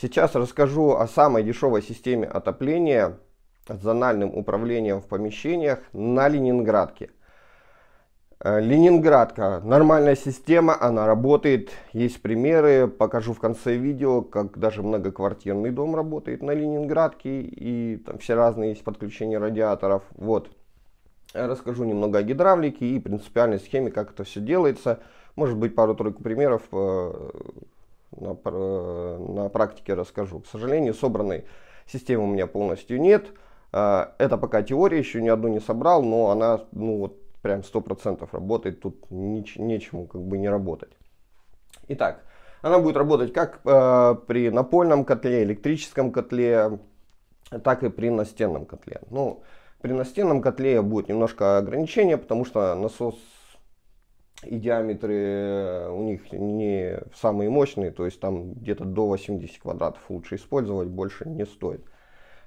Сейчас расскажу о самой дешевой системе отопления с зональным управлением в помещениях на Ленинградке. Э, Ленинградка. Нормальная система, она работает. Есть примеры, покажу в конце видео, как даже многоквартирный дом работает на Ленинградке. И там все разные есть подключения радиаторов. Вот. Я расскажу немного о гидравлике и принципиальной схеме, как это все делается. Может быть, пару-тройку примеров э, на, э, на практике расскажу. К сожалению, собранной системы у меня полностью нет. Э, это пока теория, еще ни одну не собрал, но она ну, вот, прям 100% работает, тут неч нечему как бы не работать. Итак, она будет работать как э, при напольном котле, электрическом котле, так и при настенном котле. Ну, при настенном котле будет немножко ограничение, потому что насос и диаметры э, у них не самые мощные, то есть там где-то до 80 квадратов лучше использовать, больше не стоит.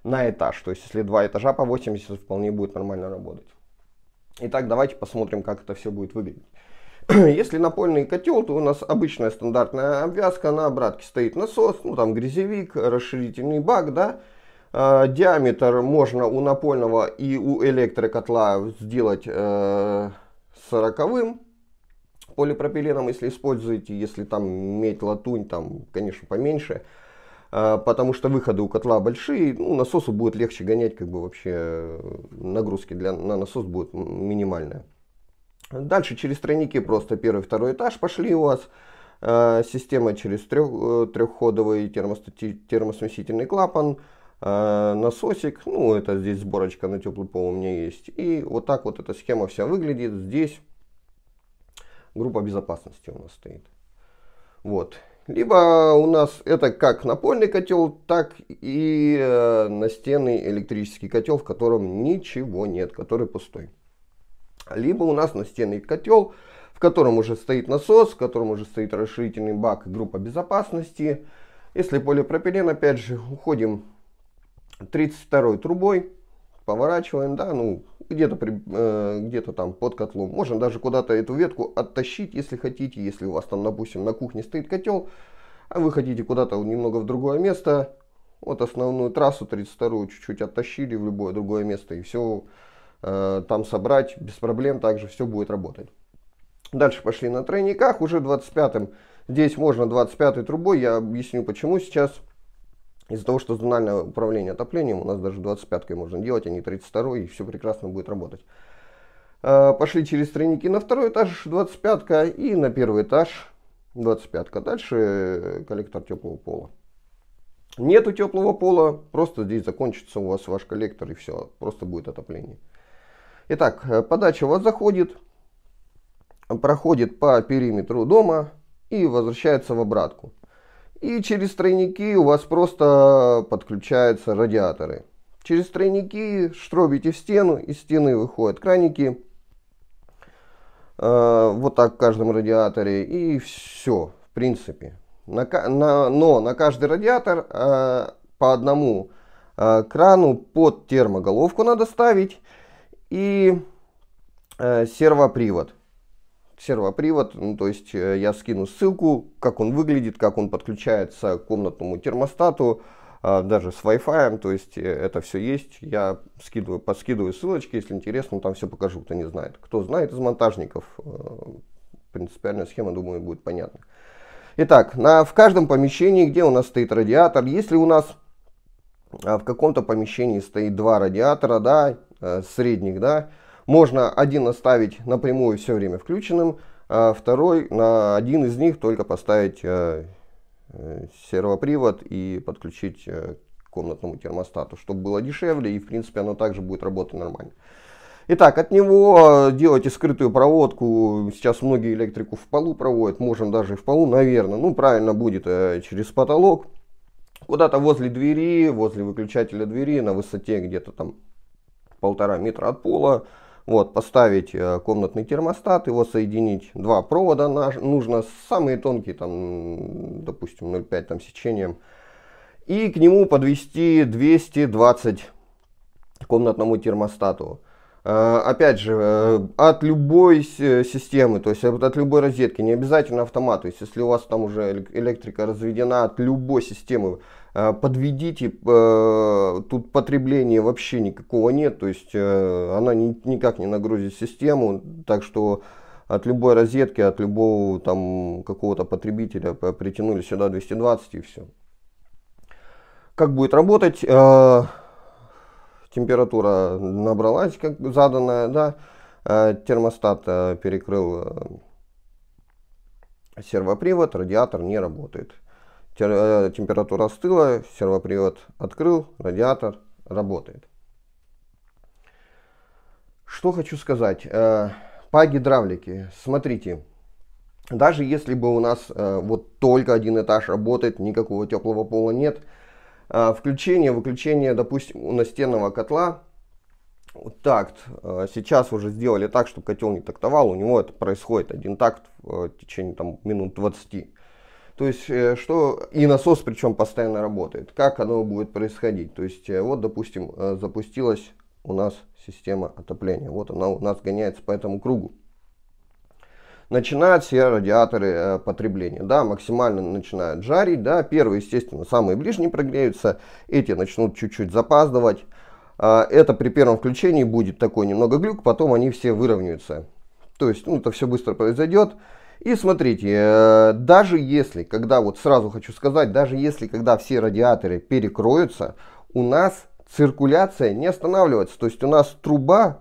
На этаж, то есть если два этажа по 80, вполне будет нормально работать. Итак, давайте посмотрим, как это все будет выглядеть. Если напольный котел, то у нас обычная стандартная обвязка, на обратке стоит насос, ну там грязевик, расширительный бак, да, э, диаметр можно у напольного и у электрокотла сделать э, сороковым, полипропиленом, если используете, если там медь, латунь, там, конечно, поменьше, а, потому что выходы у котла большие, ну, насосу будет легче гонять, как бы вообще э, нагрузки для, на насос будет минимальная. Дальше через тройники просто первый, второй этаж пошли у вас. Э, система через трех, э, трехходовый термосмесительный клапан, насосик, ну это здесь сборочка на теплый пол у меня есть. И вот так вот эта схема вся выглядит здесь группа безопасности у нас стоит. Вот. Либо у нас это как напольный котел, так и э, настенный электрический котел, в котором ничего нет, который пустой. Либо у нас настенный котел, в котором уже стоит насос, в котором уже стоит расширительный бак и группа безопасности. Если полипропилен, опять же, уходим 32 трубой, поворачиваем, да, ну, где-то э, где-то там под котлом. Можно даже куда-то эту ветку оттащить, если хотите, если у вас там, допустим, на кухне стоит котел, а вы хотите куда-то немного в другое место, вот основную трассу 32 чуть-чуть оттащили в любое другое место и все э, там собрать без проблем, также все будет работать. Дальше пошли на тройниках, уже 25-м. Здесь можно 25-й трубой, я объясню почему сейчас. Из-за того, что зональное управление отоплением, у нас даже 25-кой можно делать, а не 32-й, и все прекрасно будет работать. А, пошли через тройники на второй этаж 25-ка и на первый этаж 25-ка. Дальше э, коллектор теплого пола. Нету теплого пола, просто здесь закончится у вас ваш коллектор и все, просто будет отопление. Итак, э, подача у вас заходит, проходит по периметру дома и возвращается в обратку. И через тройники у вас просто подключаются радиаторы. Через тройники штробите в стену, из стены выходят краники. Э, вот так в каждом радиаторе. И все, в принципе. На, на, но на каждый радиатор э, по одному э, крану под термоголовку надо ставить и э, сервопривод сервопривод, ну, то есть э, я скину ссылку, как он выглядит, как он подключается к комнатному термостату, э, даже с Wi-Fi, то есть э, это все есть. Я скидываю, подскидываю ссылочки, если интересно, там все покажу, кто не знает. Кто знает из монтажников, принципиальная схема, думаю, будет понятна. Итак, на, в каждом помещении, где у нас стоит радиатор, если у нас в каком-то помещении стоит два радиатора, да, средних, да, можно один оставить напрямую все время включенным, а второй на один из них только поставить э, э, сервопривод и подключить э, к комнатному термостату, чтобы было дешевле и в принципе оно также будет работать нормально. Итак, от него делайте скрытую проводку. Сейчас многие электрику в полу проводят, можем даже и в полу, наверное. Ну, правильно будет через потолок. Куда-то возле двери, возле выключателя двери, на высоте где-то там полтора метра от пола вот, поставить э, комнатный термостат, его соединить. Два провода нужно, самые тонкие, там, допустим, 0,5 там, сечением. И к нему подвести 220 комнатному термостату. Э, опять же, э, от любой системы, то есть от любой розетки, не обязательно автомат. То есть если у вас там уже электрика разведена от любой системы, Э, подведите, э, тут потребления вообще никакого нет, то есть э, она никак не нагрузит систему, так что от любой розетки, от любого там какого-то потребителя притянули сюда 220 и все. Как будет работать? Температура набралась, как заданная, да. Термостат перекрыл сервопривод, радиатор не работает. Э, температура остыла, сервопривод открыл, радиатор работает. Что хочу сказать э, по гидравлике. Смотрите, даже если бы у нас э, вот только один этаж работает, никакого теплого пола нет, включение, выключение, допустим, у настенного котла такт. Сейчас уже сделали так, чтобы котел не тактовал, у него это происходит один такт в течение там, минут 20. То есть, э, что и насос причем постоянно работает. Как оно будет происходить? То есть, э, вот, допустим, э, запустилась у нас система отопления. Вот она у нас гоняется по этому кругу. Начинают все радиаторы э, потребления, да, максимально начинают жарить, да, первые, естественно, самые ближние прогреются, эти начнут чуть-чуть запаздывать, это при первом включении будет такой немного глюк, потом они все выровняются. То есть, ну, это все быстро произойдет. И смотрите, э, даже если, когда вот сразу хочу сказать, даже если, когда все радиаторы перекроются, у нас циркуляция не останавливается. То есть у нас труба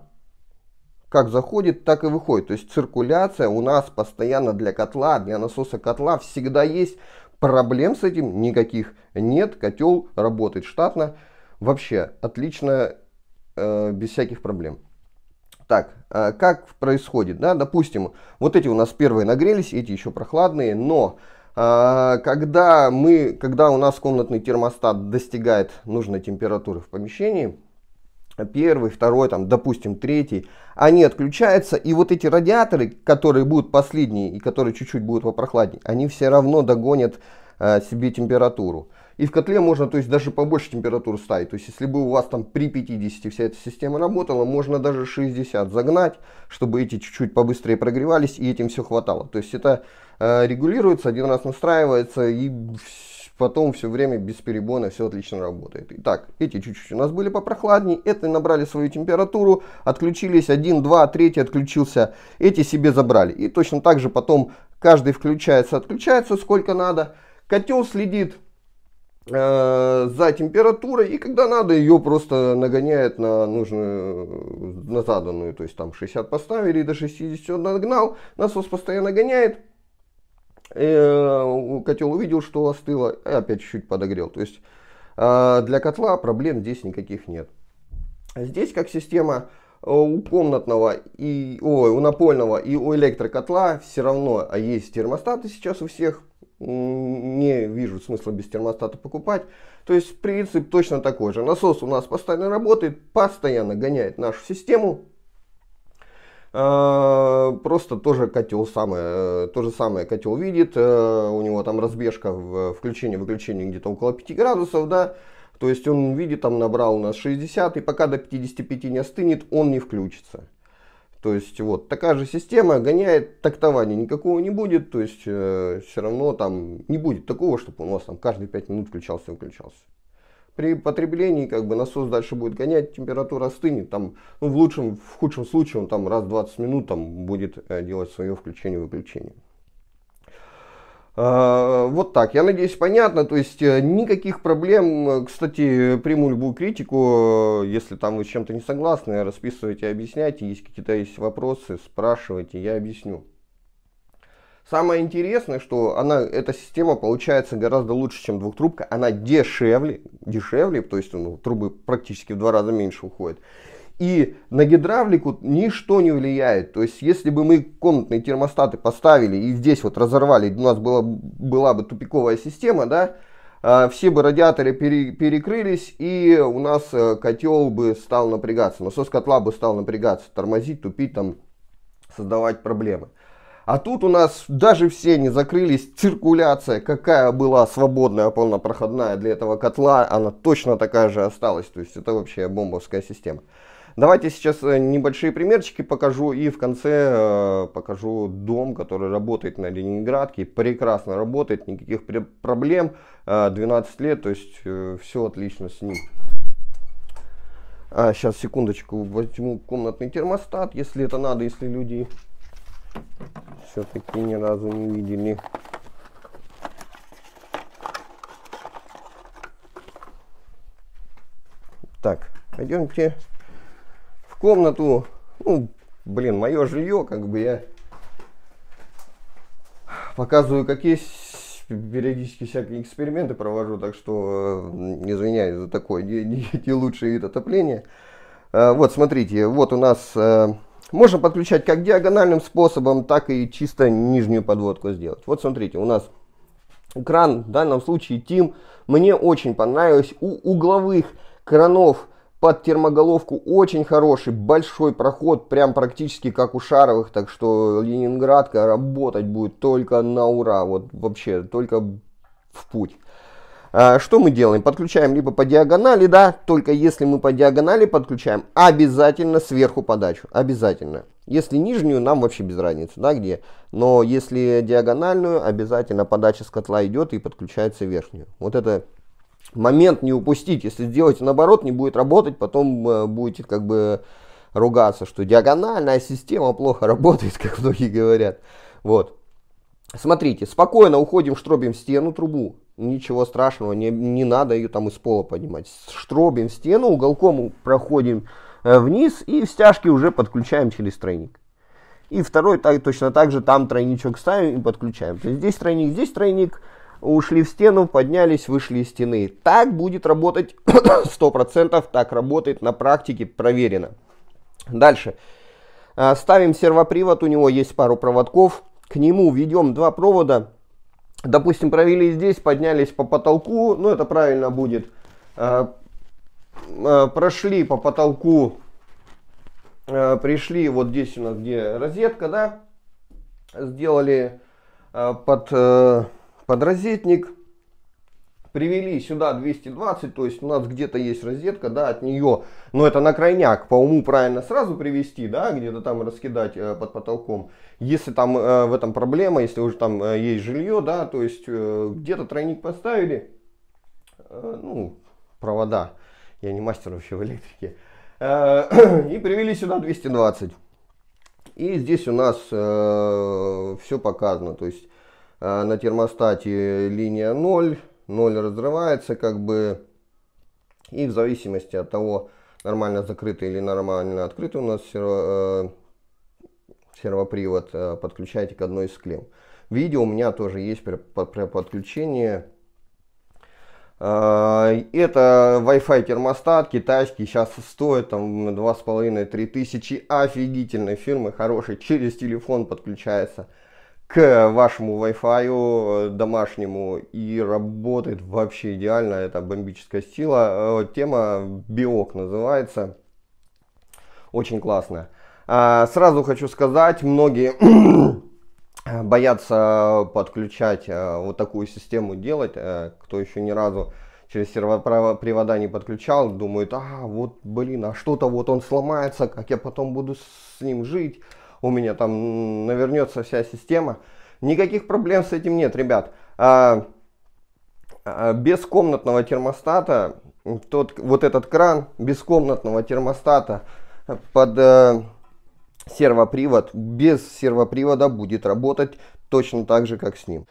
как заходит, так и выходит. То есть циркуляция у нас постоянно для котла, для насоса котла всегда есть. Проблем с этим никаких нет. Котел работает штатно. Вообще отлично, э, без всяких проблем. Так, а как происходит, да, допустим, вот эти у нас первые нагрелись, эти еще прохладные, но а, когда, мы, когда у нас комнатный термостат достигает нужной температуры в помещении, первый, второй, там, допустим, третий, они отключаются, и вот эти радиаторы, которые будут последние и которые чуть-чуть будут попрохладнее, они все равно догонят а, себе температуру. И в котле можно, то есть даже побольше температуру ставить. То есть если бы у вас там при 50 вся эта система работала, можно даже 60 загнать, чтобы эти чуть-чуть побыстрее прогревались и этим все хватало. То есть это э, регулируется, один раз настраивается и потом все время без перебона все отлично работает. Итак, эти чуть-чуть у нас были попрохладнее, это набрали свою температуру, отключились, один, два, третий отключился, эти себе забрали. И точно так же потом каждый включается, отключается сколько надо. Котел следит Э, за температурой и когда надо ее просто нагоняет на нужную на заданную то есть там 60 поставили до 60 нагнал насос постоянно гоняет э, котел увидел что остыло и опять чуть-чуть подогрел то есть э, для котла проблем здесь никаких нет здесь как система Э, у комнатного и ой, у напольного и у электрокотла все равно а есть термостаты сейчас у всех не вижу смысла без термостата покупать. То есть принцип точно такой же. Насос у нас постоянно работает, постоянно гоняет нашу систему. Э, просто тоже котел самое, э, то же самое котел видит, у него там разбежка в включение выключение где-то около 5 градусов, да, то есть он в там набрал у нас 60, и пока до 55 не остынет, он не включится. То есть вот такая же система гоняет, тактования никакого не будет, то есть э, все равно там не будет такого, чтобы у нас там каждые 5 минут включался и выключался. При потреблении как бы насос дальше будет гонять, температура остынет, там, ну, в лучшем, в худшем случае он там раз в 20 минут там будет э, делать свое включение-выключение. А, вот так, я надеюсь, понятно, то есть э, никаких проблем, э, кстати, приму любую критику, э, если там вы с чем-то не согласны, расписывайте, объясняйте, есть какие-то есть вопросы, спрашивайте, я объясню. Самое интересное, что она, эта система получается гораздо лучше, чем двухтрубка, она дешевле, дешевле, то есть ну, трубы практически в два раза меньше уходит и на гидравлику ничто не влияет. То есть, если бы мы комнатные термостаты поставили и здесь вот разорвали, у нас была, была бы тупиковая система, да, а, все бы радиаторы пере, перекрылись, и у нас э, котел бы стал напрягаться, насос котла бы стал напрягаться, тормозить, тупить, там, создавать проблемы. А тут у нас даже все не закрылись, циркуляция, какая была свободная, полнопроходная для этого котла, она точно такая же осталась, то есть это вообще бомбовская система. Давайте сейчас э, небольшие примерчики покажу и в конце э, покажу дом, который работает на Ленинградке. Прекрасно работает, никаких проблем. 12 э, лет, то есть все отлично с ним. сейчас, а, секундочку, возьму комнатный термостат, если это надо, если люди все-таки ни разу не видели. Так, пойдемте комнату. Ну, блин, мое жилье, как бы я показываю, какие периодически всякие эксперименты провожу, так что э, извиняюсь за такой не, не, не лучший вид отопления. Э, вот, смотрите, вот у нас э, можно подключать как диагональным способом, так и чисто нижнюю подводку сделать. Вот смотрите, у нас кран в данном случае Тим, мне очень понравилось. У угловых кранов под термоголовку очень хороший, большой проход, прям практически как у Шаровых, так что Ленинградка работать будет только на ура, вот вообще только в путь. А, что мы делаем? Подключаем либо по диагонали, да, только если мы по диагонали подключаем, обязательно сверху подачу, обязательно. Если нижнюю, нам вообще без разницы, да, где. Но если диагональную, обязательно подача с котла идет и подключается верхнюю. Вот это момент не упустить. Если сделаете наоборот, не будет работать, потом э, будете как бы ругаться, что диагональная система плохо работает, как многие говорят. Вот. Смотрите, спокойно уходим, штробим стену трубу. Ничего страшного, не, не надо ее там из пола поднимать. Штробим стену, уголком проходим э, вниз и в стяжке уже подключаем через тройник. И второй так, точно так же там тройничок ставим и подключаем. То есть здесь тройник, здесь тройник, ушли в стену, поднялись, вышли из стены. Так будет работать 100%, так работает на практике, проверено. Дальше. А, ставим сервопривод, у него есть пару проводков. К нему ведем два провода. Допустим, провели здесь, поднялись по потолку, ну это правильно будет. А, а, прошли по потолку, пришли вот здесь у нас где розетка, да, сделали под э, Подрозетник привели сюда 220, то есть у нас где-то есть розетка, да, от нее, но это на крайняк, по уму правильно сразу привести, да, где-то там раскидать э, под потолком. Если там э, в этом проблема, если уже там э, есть жилье, да, то есть э, где-то тройник поставили, э, ну, провода, я не мастер вообще в электрике, э, и привели сюда 220. И здесь у нас э, все показано, то есть Э, на термостате линия 0, 0 разрывается как бы, и в зависимости от того, нормально закрытый или нормально открытый у нас э, сервопривод, э, подключаете к одной из клем. Видео у меня тоже есть при, при подключении. Это Wi-Fi термостат китайский, сейчас стоит там 2,5-3 тысячи, офигительной фирмы, хороший, через телефон подключается к вашему Wi-Fi э, домашнему и работает вообще идеально. Это бомбическая сила. Э, тема биок называется. Очень классно. А, сразу хочу сказать, многие боятся подключать э, вот такую систему делать. кто еще ни разу через сервопривода не подключал, думает, а вот блин, а что-то вот он сломается, как я потом буду с ним жить у меня там навернется вся система. Никаких проблем с этим нет, ребят. А, а, без комнатного термостата, тот, вот этот кран без комнатного термостата под а, сервопривод, без сервопривода будет работать точно так же, как с ним.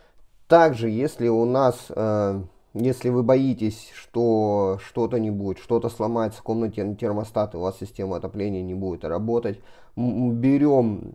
Также, если у нас... А, если вы боитесь, что что-то не будет, что-то сломается в комнате термостата, у вас система отопления не будет работать, берем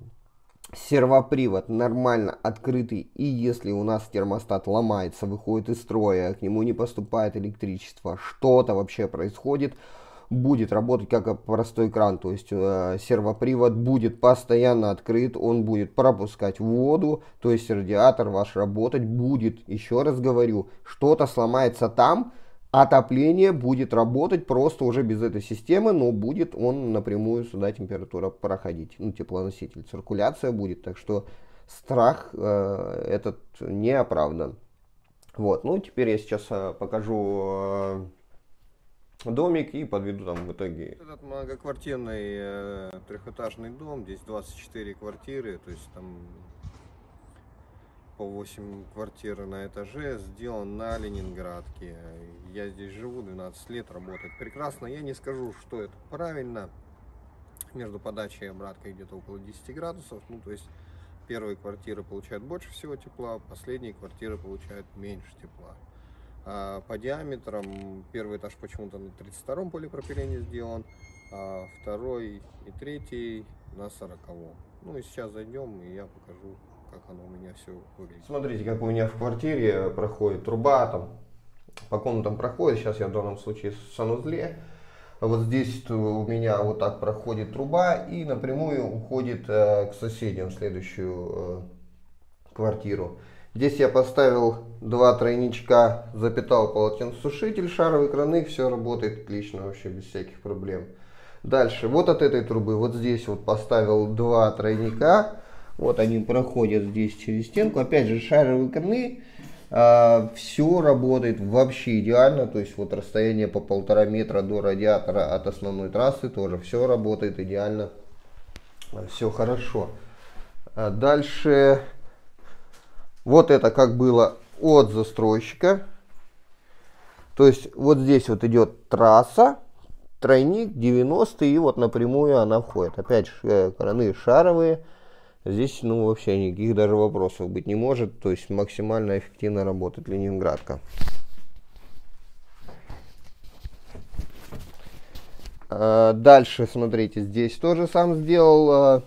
сервопривод нормально открытый, и если у нас термостат ломается, выходит из строя, к нему не поступает электричество, что-то вообще происходит – будет работать как простой кран, то есть э, сервопривод будет постоянно открыт, он будет пропускать воду, то есть радиатор ваш работать будет, еще раз говорю, что-то сломается там, отопление будет работать просто уже без этой системы, но будет он напрямую сюда температура проходить, ну теплоноситель, циркуляция будет, так что страх э, этот не оправдан. Вот, ну теперь я сейчас э, покажу э, домик и подведу там в итоге. Этот многоквартирный э, трехэтажный дом, здесь 24 квартиры, то есть там по 8 квартир на этаже, сделан на Ленинградке. Я здесь живу 12 лет, работает прекрасно. Я не скажу, что это правильно. Между подачей и обраткой где-то около 10 градусов. Ну, то есть первые квартиры получают больше всего тепла, а последние квартиры получают меньше тепла. А, по диаметрам первый этаж почему-то на 32-м полипропилене сделан, а второй и третий на 40-м. Ну и сейчас зайдем, и я покажу, как оно у меня все выглядит. Смотрите, как у меня в квартире проходит труба, там по комнатам проходит, сейчас я в данном случае в санузле. Вот здесь у меня вот так проходит труба и напрямую уходит э, к соседям в следующую э, квартиру. Здесь я поставил два тройничка, запитал полотенцесушитель, шаровый краны все работает отлично вообще без всяких проблем. Дальше, вот от этой трубы, вот здесь вот поставил два тройника, вот они проходят здесь через стенку, опять же шаровые краны, а, все работает вообще идеально, то есть вот расстояние по полтора метра до радиатора от основной трассы тоже все работает идеально, все хорошо. А дальше вот это как было от застройщика. То есть вот здесь вот идет трасса, тройник 90 и вот напрямую она входит. Опять э, краны шаровые. Здесь ну вообще никаких даже вопросов быть не может. То есть максимально эффективно работает Ленинградка. Э, дальше, смотрите, здесь тоже сам сделал. Э,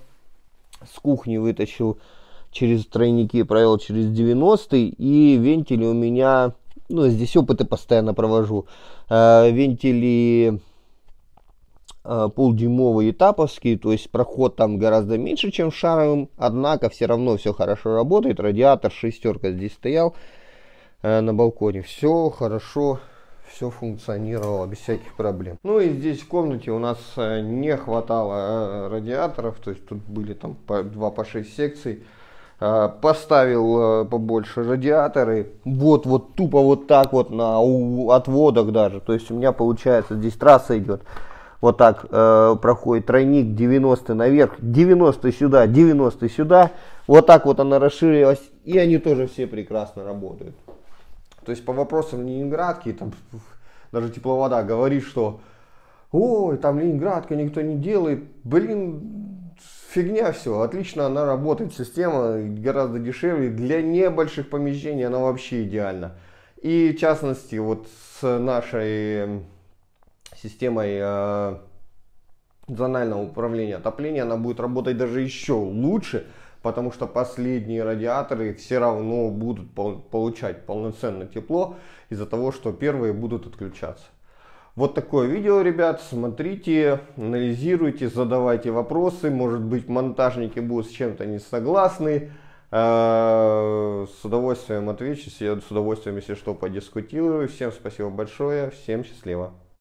с кухни вытащил через тройники провел через 90 и вентили у меня, ну, здесь опыты постоянно провожу, э, вентили э, полдюймовые таповские, то есть проход там гораздо меньше, чем шаровым, однако все равно все хорошо работает, радиатор шестерка здесь стоял э, на балконе, все хорошо все функционировало без всяких проблем. Ну и здесь в комнате у нас э, не хватало э, радиаторов, то есть тут были там по, 2 по 6 секций. А, поставил а, побольше радиаторы. Вот, вот тупо вот так вот на отводах даже. То есть у меня получается здесь трасса идет. Вот так э, проходит тройник 90 наверх, 90 сюда, 90 сюда. Вот так вот она расширилась. И они тоже все прекрасно работают. То есть по вопросам Ленинградки, там даже тепловода говорит, что ой, там Ленинградка никто не делает. Блин, фигня все, отлично она работает, система гораздо дешевле, для небольших помещений она вообще идеальна. И в частности, вот с нашей системой э, зонального управления отопления она будет работать даже еще лучше, потому что последние радиаторы все равно будут получать полноценное тепло из-за того, что первые будут отключаться. Вот такое видео, ребят, смотрите, анализируйте, задавайте вопросы, может быть монтажники будут с чем-то не согласны, э, с удовольствием отвечу, с удовольствием, если что, подискутирую. Всем спасибо большое, всем счастливо.